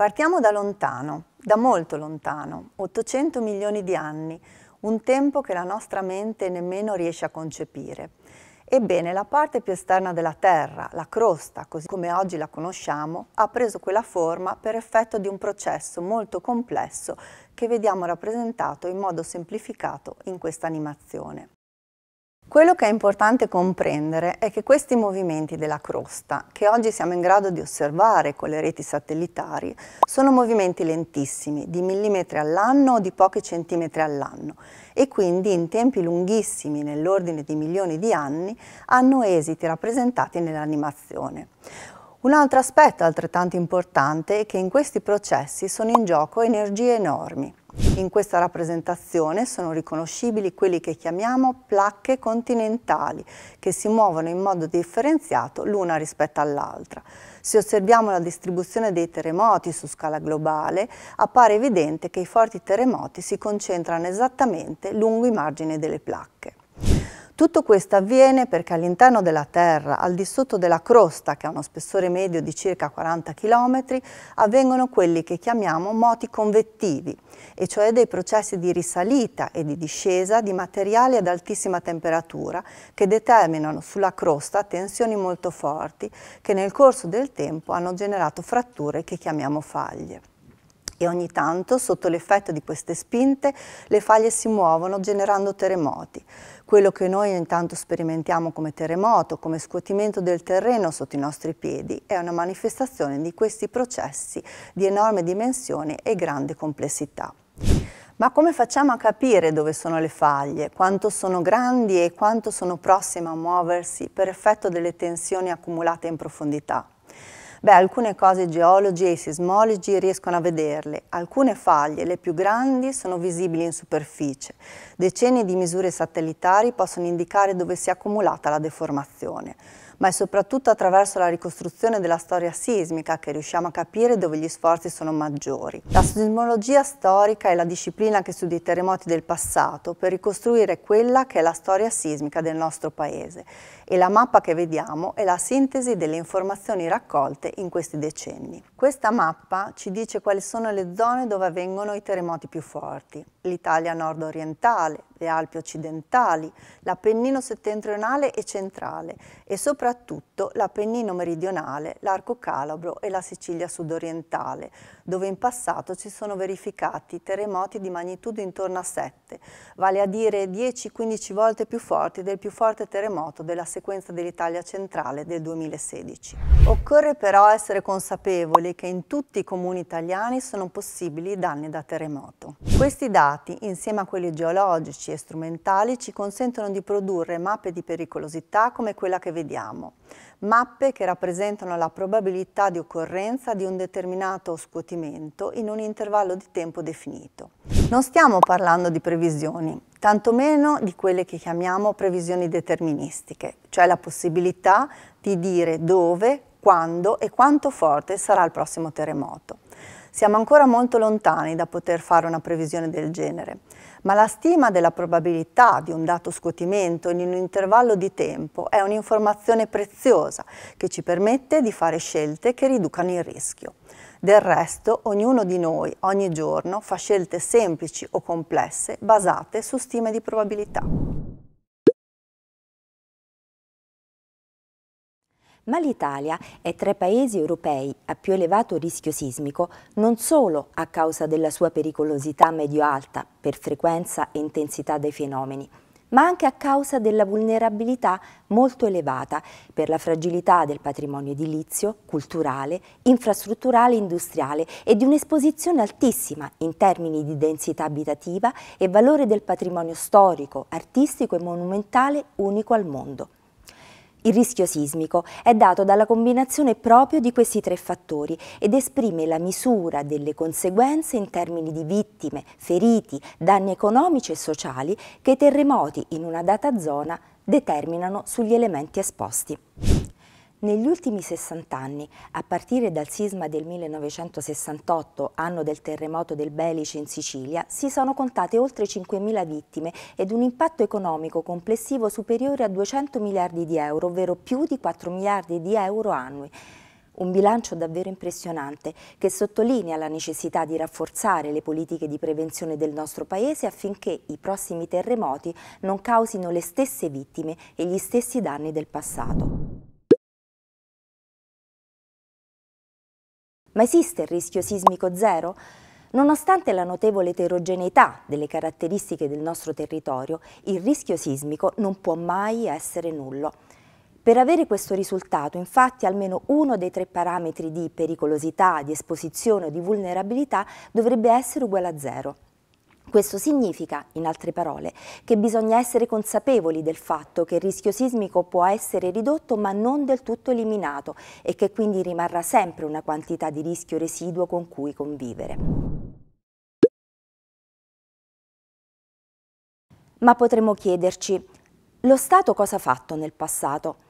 Partiamo da lontano, da molto lontano, 800 milioni di anni, un tempo che la nostra mente nemmeno riesce a concepire. Ebbene, la parte più esterna della Terra, la crosta, così come oggi la conosciamo, ha preso quella forma per effetto di un processo molto complesso che vediamo rappresentato in modo semplificato in questa animazione. Quello che è importante comprendere è che questi movimenti della crosta, che oggi siamo in grado di osservare con le reti satellitari, sono movimenti lentissimi, di millimetri all'anno o di pochi centimetri all'anno, e quindi in tempi lunghissimi, nell'ordine di milioni di anni, hanno esiti rappresentati nell'animazione. Un altro aspetto altrettanto importante è che in questi processi sono in gioco energie enormi. In questa rappresentazione sono riconoscibili quelli che chiamiamo placche continentali, che si muovono in modo differenziato l'una rispetto all'altra. Se osserviamo la distribuzione dei terremoti su scala globale, appare evidente che i forti terremoti si concentrano esattamente lungo i margini delle placche. Tutto questo avviene perché all'interno della Terra, al di sotto della crosta, che ha uno spessore medio di circa 40 km, avvengono quelli che chiamiamo moti convettivi, e cioè dei processi di risalita e di discesa di materiali ad altissima temperatura che determinano sulla crosta tensioni molto forti che nel corso del tempo hanno generato fratture che chiamiamo faglie e ogni tanto, sotto l'effetto di queste spinte, le faglie si muovono generando terremoti quello che noi intanto sperimentiamo come terremoto, come scuotimento del terreno sotto i nostri piedi, è una manifestazione di questi processi di enorme dimensione e grande complessità. Ma come facciamo a capire dove sono le faglie, quanto sono grandi e quanto sono prossime a muoversi per effetto delle tensioni accumulate in profondità? Beh, alcune cose geologi e sismologi riescono a vederle. Alcune faglie, le più grandi, sono visibili in superficie. Decenni di misure satellitari possono indicare dove si è accumulata la deformazione ma è soprattutto attraverso la ricostruzione della storia sismica che riusciamo a capire dove gli sforzi sono maggiori. La sismologia storica è la disciplina che studia i terremoti del passato per ricostruire quella che è la storia sismica del nostro paese e la mappa che vediamo è la sintesi delle informazioni raccolte in questi decenni. Questa mappa ci dice quali sono le zone dove avvengono i terremoti più forti, l'Italia nord-orientale, le Alpi occidentali, l'Appennino settentrionale e centrale e soprattutto l'Appennino meridionale, l'arco calabro e la Sicilia sudorientale, dove in passato si sono verificati terremoti di magnitudo intorno a 7, vale a dire 10-15 volte più forti del più forte terremoto della sequenza dell'Italia centrale del 2016. Occorre però essere consapevoli che in tutti i comuni italiani sono possibili danni da terremoto. Questi dati, insieme a quelli geologici, e strumentali ci consentono di produrre mappe di pericolosità come quella che vediamo, mappe che rappresentano la probabilità di occorrenza di un determinato scuotimento in un intervallo di tempo definito. Non stiamo parlando di previsioni, tantomeno di quelle che chiamiamo previsioni deterministiche, cioè la possibilità di dire dove, quando e quanto forte sarà il prossimo terremoto. Siamo ancora molto lontani da poter fare una previsione del genere, ma la stima della probabilità di un dato scuotimento in un intervallo di tempo è un'informazione preziosa che ci permette di fare scelte che riducano il rischio. Del resto, ognuno di noi ogni giorno fa scelte semplici o complesse basate su stime di probabilità. ma l'Italia è tra i paesi europei a più elevato rischio sismico non solo a causa della sua pericolosità medio-alta per frequenza e intensità dei fenomeni, ma anche a causa della vulnerabilità molto elevata per la fragilità del patrimonio edilizio, culturale, infrastrutturale e industriale e di un'esposizione altissima in termini di densità abitativa e valore del patrimonio storico, artistico e monumentale unico al mondo. Il rischio sismico è dato dalla combinazione proprio di questi tre fattori ed esprime la misura delle conseguenze in termini di vittime, feriti, danni economici e sociali che i terremoti in una data zona determinano sugli elementi esposti. Negli ultimi 60 anni, a partire dal sisma del 1968, anno del terremoto del Belice in Sicilia, si sono contate oltre 5.000 vittime ed un impatto economico complessivo superiore a 200 miliardi di euro, ovvero più di 4 miliardi di euro annui. Un bilancio davvero impressionante che sottolinea la necessità di rafforzare le politiche di prevenzione del nostro Paese affinché i prossimi terremoti non causino le stesse vittime e gli stessi danni del passato. Ma esiste il rischio sismico zero? Nonostante la notevole eterogeneità delle caratteristiche del nostro territorio, il rischio sismico non può mai essere nullo. Per avere questo risultato, infatti, almeno uno dei tre parametri di pericolosità, di esposizione o di vulnerabilità dovrebbe essere uguale a zero. Questo significa, in altre parole, che bisogna essere consapevoli del fatto che il rischio sismico può essere ridotto ma non del tutto eliminato e che quindi rimarrà sempre una quantità di rischio residuo con cui convivere. Ma potremmo chiederci, lo Stato cosa ha fatto nel passato?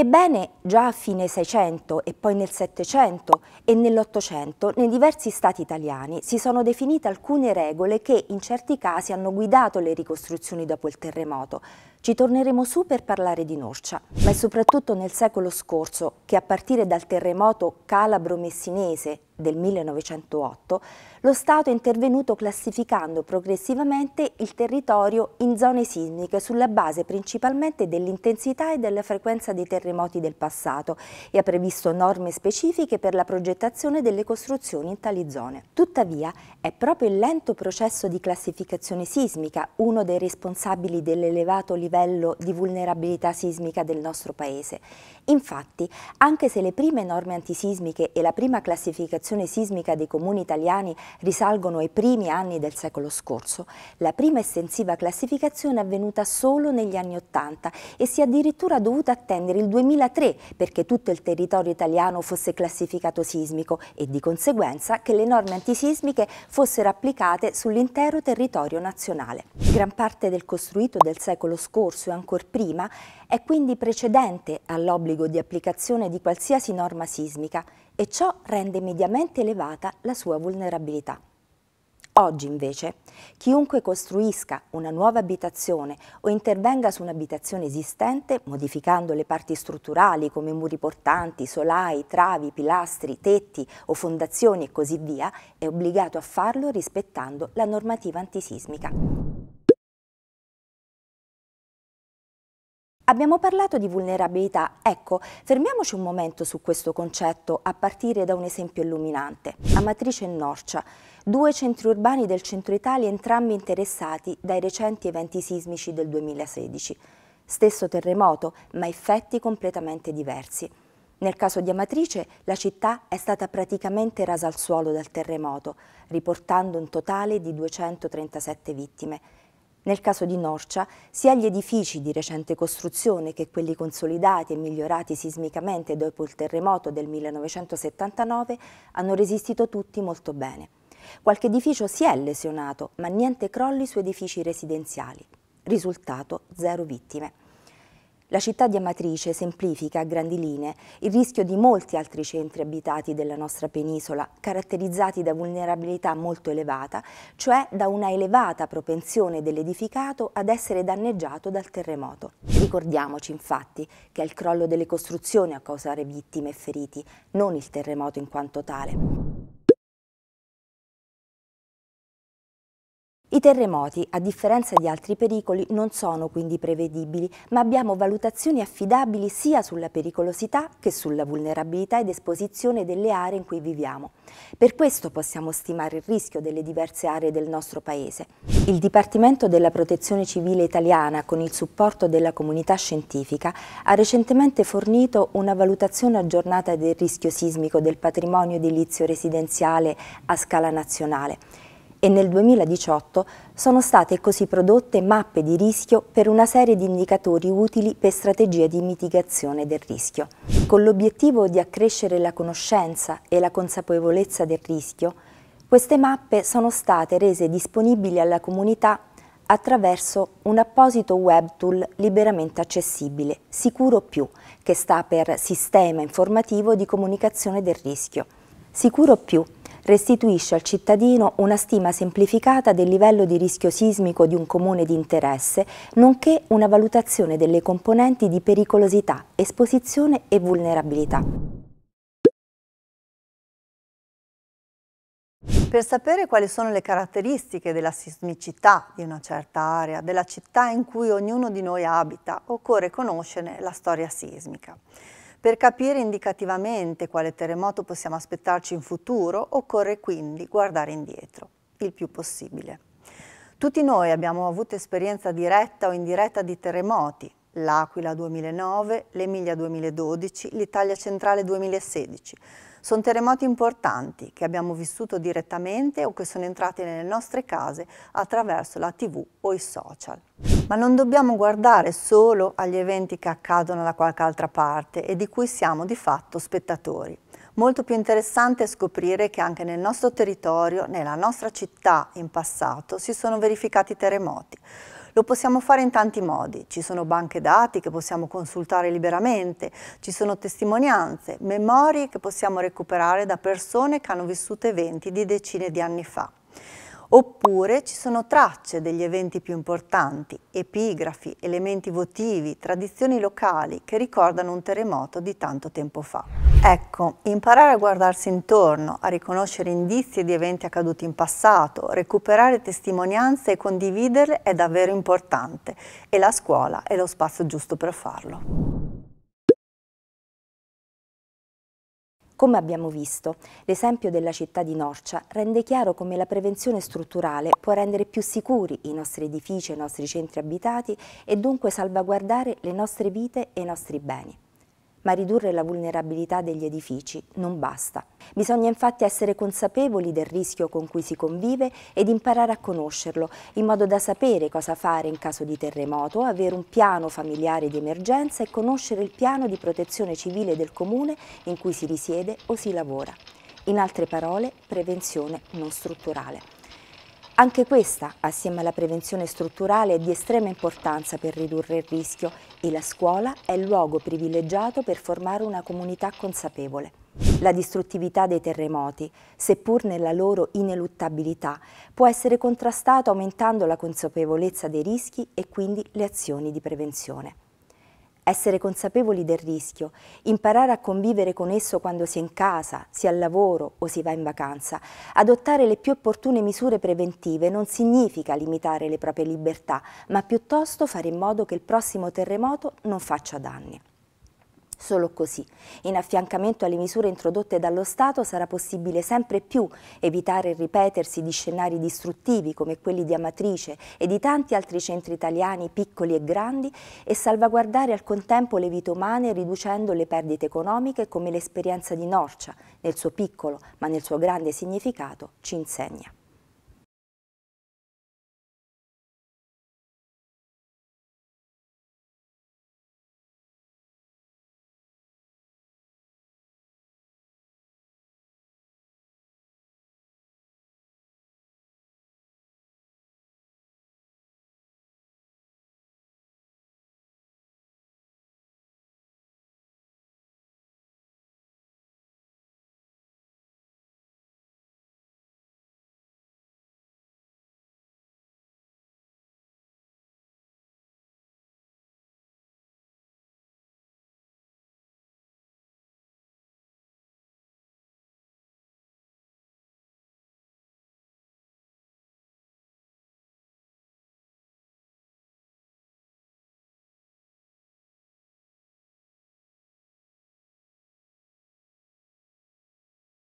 Ebbene, già a fine Seicento e poi nel Settecento e nell'Ottocento, nei diversi stati italiani si sono definite alcune regole che in certi casi hanno guidato le ricostruzioni dopo il terremoto. Ci torneremo su per parlare di Norcia, ma è soprattutto nel secolo scorso che a partire dal terremoto calabro-messinese del 1908, lo Stato è intervenuto classificando progressivamente il territorio in zone sismiche sulla base principalmente dell'intensità e della frequenza dei terremoti del passato e ha previsto norme specifiche per la progettazione delle costruzioni in tali zone. Tuttavia è proprio il lento processo di classificazione sismica uno dei responsabili dell'elevato livello di vulnerabilità sismica del nostro Paese. Infatti, anche se le prime norme antisismiche e la prima classificazione l'attivazione sismica dei comuni italiani risalgono ai primi anni del secolo scorso, la prima estensiva classificazione è avvenuta solo negli anni Ottanta e si è addirittura dovuta attendere il 2003 perché tutto il territorio italiano fosse classificato sismico e di conseguenza che le norme antisismiche fossero applicate sull'intero territorio nazionale. Gran parte del costruito del secolo scorso e ancor prima è quindi precedente all'obbligo di applicazione di qualsiasi norma sismica e ciò rende mediamente elevata la sua vulnerabilità. Oggi invece, chiunque costruisca una nuova abitazione o intervenga su un'abitazione esistente, modificando le parti strutturali come muri portanti, solai, travi, pilastri, tetti o fondazioni e così via, è obbligato a farlo rispettando la normativa antisismica. Abbiamo parlato di vulnerabilità, ecco, fermiamoci un momento su questo concetto a partire da un esempio illuminante. Amatrice e Norcia, due centri urbani del centro Italia entrambi interessati dai recenti eventi sismici del 2016. Stesso terremoto, ma effetti completamente diversi. Nel caso di Amatrice, la città è stata praticamente rasa al suolo dal terremoto, riportando un totale di 237 vittime. Nel caso di Norcia, sia gli edifici di recente costruzione che quelli consolidati e migliorati sismicamente dopo il terremoto del 1979 hanno resistito tutti molto bene. Qualche edificio si è lesionato, ma niente crolli su edifici residenziali. Risultato, zero vittime. La città di Amatrice semplifica a grandi linee il rischio di molti altri centri abitati della nostra penisola, caratterizzati da vulnerabilità molto elevata, cioè da una elevata propensione dell'edificato ad essere danneggiato dal terremoto. Ricordiamoci infatti che è il crollo delle costruzioni a causare vittime e feriti, non il terremoto in quanto tale. I terremoti, a differenza di altri pericoli, non sono quindi prevedibili, ma abbiamo valutazioni affidabili sia sulla pericolosità che sulla vulnerabilità ed esposizione delle aree in cui viviamo. Per questo possiamo stimare il rischio delle diverse aree del nostro Paese. Il Dipartimento della Protezione Civile Italiana, con il supporto della comunità scientifica, ha recentemente fornito una valutazione aggiornata del rischio sismico del patrimonio edilizio residenziale a scala nazionale e nel 2018 sono state così prodotte mappe di rischio per una serie di indicatori utili per strategie di mitigazione del rischio. Con l'obiettivo di accrescere la conoscenza e la consapevolezza del rischio, queste mappe sono state rese disponibili alla comunità attraverso un apposito web tool liberamente accessibile, Sicuro Più, che sta per Sistema Informativo di Comunicazione del Rischio. Sicuro Più restituisce al cittadino una stima semplificata del livello di rischio sismico di un comune di interesse, nonché una valutazione delle componenti di pericolosità, esposizione e vulnerabilità. Per sapere quali sono le caratteristiche della sismicità di una certa area, della città in cui ognuno di noi abita, occorre conoscere la storia sismica. Per capire indicativamente quale terremoto possiamo aspettarci in futuro, occorre quindi guardare indietro, il più possibile. Tutti noi abbiamo avuto esperienza diretta o indiretta di terremoti, l'Aquila 2009, l'Emilia 2012, l'Italia centrale 2016. Sono terremoti importanti che abbiamo vissuto direttamente o che sono entrati nelle nostre case attraverso la tv o i social ma non dobbiamo guardare solo agli eventi che accadono da qualche altra parte e di cui siamo di fatto spettatori. Molto più interessante è scoprire che anche nel nostro territorio, nella nostra città in passato, si sono verificati terremoti. Lo possiamo fare in tanti modi, ci sono banche dati che possiamo consultare liberamente, ci sono testimonianze, memorie che possiamo recuperare da persone che hanno vissuto eventi di decine di anni fa. Oppure ci sono tracce degli eventi più importanti, epigrafi, elementi votivi, tradizioni locali che ricordano un terremoto di tanto tempo fa. Ecco, imparare a guardarsi intorno, a riconoscere indizi di eventi accaduti in passato, recuperare testimonianze e condividerle è davvero importante e la scuola è lo spazio giusto per farlo. Come abbiamo visto, l'esempio della città di Norcia rende chiaro come la prevenzione strutturale può rendere più sicuri i nostri edifici e i nostri centri abitati e dunque salvaguardare le nostre vite e i nostri beni ma ridurre la vulnerabilità degli edifici non basta. Bisogna infatti essere consapevoli del rischio con cui si convive ed imparare a conoscerlo, in modo da sapere cosa fare in caso di terremoto, avere un piano familiare di emergenza e conoscere il piano di protezione civile del comune in cui si risiede o si lavora. In altre parole, prevenzione non strutturale. Anche questa, assieme alla prevenzione strutturale, è di estrema importanza per ridurre il rischio e la scuola è il luogo privilegiato per formare una comunità consapevole. La distruttività dei terremoti, seppur nella loro ineluttabilità, può essere contrastata aumentando la consapevolezza dei rischi e quindi le azioni di prevenzione essere consapevoli del rischio, imparare a convivere con esso quando si è in casa, si è al lavoro o si va in vacanza. Adottare le più opportune misure preventive non significa limitare le proprie libertà, ma piuttosto fare in modo che il prossimo terremoto non faccia danni solo così. In affiancamento alle misure introdotte dallo Stato sarà possibile sempre più evitare il ripetersi di scenari distruttivi come quelli di Amatrice e di tanti altri centri italiani piccoli e grandi e salvaguardare al contempo le vite umane riducendo le perdite economiche come l'esperienza di Norcia, nel suo piccolo ma nel suo grande significato, ci insegna.